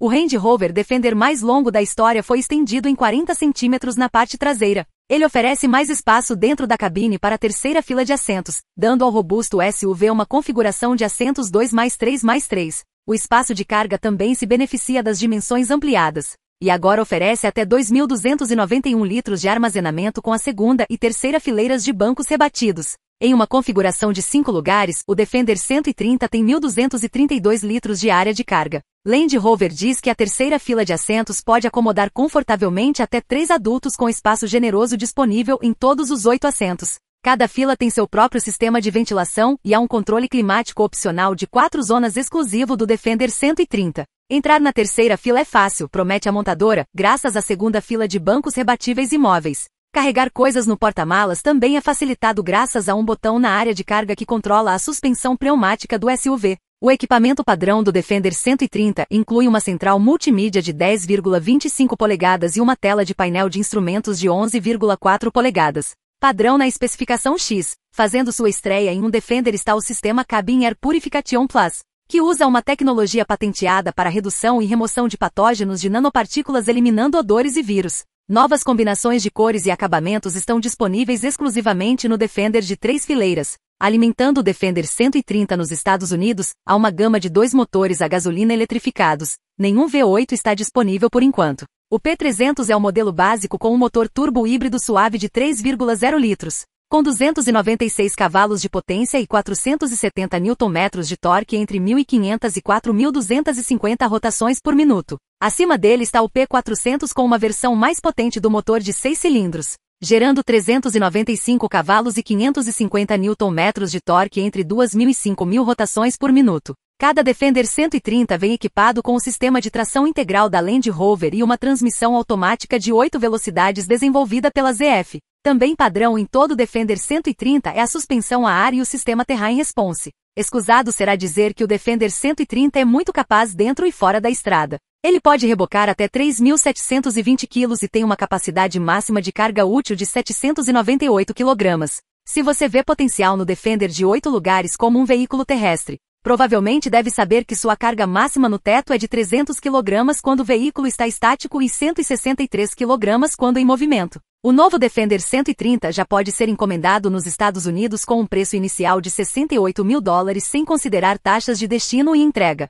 O Range Rover Defender mais longo da história foi estendido em 40 centímetros na parte traseira. Ele oferece mais espaço dentro da cabine para a terceira fila de assentos, dando ao robusto SUV uma configuração de assentos 2 mais 3 mais 3. O espaço de carga também se beneficia das dimensões ampliadas e agora oferece até 2.291 litros de armazenamento com a segunda e terceira fileiras de bancos rebatidos. Em uma configuração de 5 lugares, o Defender 130 tem 1.232 litros de área de carga. Land Rover diz que a terceira fila de assentos pode acomodar confortavelmente até três adultos com espaço generoso disponível em todos os oito assentos. Cada fila tem seu próprio sistema de ventilação e há um controle climático opcional de quatro zonas exclusivo do Defender 130. Entrar na terceira fila é fácil, promete a montadora, graças à segunda fila de bancos rebatíveis e móveis. Carregar coisas no porta-malas também é facilitado graças a um botão na área de carga que controla a suspensão pneumática do SUV. O equipamento padrão do Defender 130 inclui uma central multimídia de 10,25 polegadas e uma tela de painel de instrumentos de 11,4 polegadas. Padrão na especificação X, fazendo sua estreia em um Defender está o sistema Cabin Air Purification Plus, que usa uma tecnologia patenteada para redução e remoção de patógenos de nanopartículas eliminando odores e vírus. Novas combinações de cores e acabamentos estão disponíveis exclusivamente no Defender de três fileiras, alimentando o Defender 130 nos Estados Unidos a uma gama de dois motores a gasolina eletrificados. Nenhum V8 está disponível por enquanto. O P300 é o modelo básico com um motor turbo híbrido suave de 3,0 litros, com 296 cavalos de potência e 470 Nm de torque entre 1.500 e 4.250 rotações por minuto. Acima dele está o P400 com uma versão mais potente do motor de 6 cilindros, gerando 395 cavalos e 550 Nm de torque entre 2.000 e 5.000 rotações por minuto. Cada Defender 130 vem equipado com o sistema de tração integral da Land Rover e uma transmissão automática de 8 velocidades desenvolvida pela ZF. Também padrão em todo Defender 130 é a suspensão a ar e o sistema Terrain Response. Escusado será dizer que o Defender 130 é muito capaz dentro e fora da estrada. Ele pode rebocar até 3.720 kg e tem uma capacidade máxima de carga útil de 798 kg. Se você vê potencial no Defender de 8 lugares como um veículo terrestre, provavelmente deve saber que sua carga máxima no teto é de 300 kg quando o veículo está estático e 163 kg quando em movimento. O novo Defender 130 já pode ser encomendado nos Estados Unidos com um preço inicial de 68 mil dólares sem considerar taxas de destino e entrega.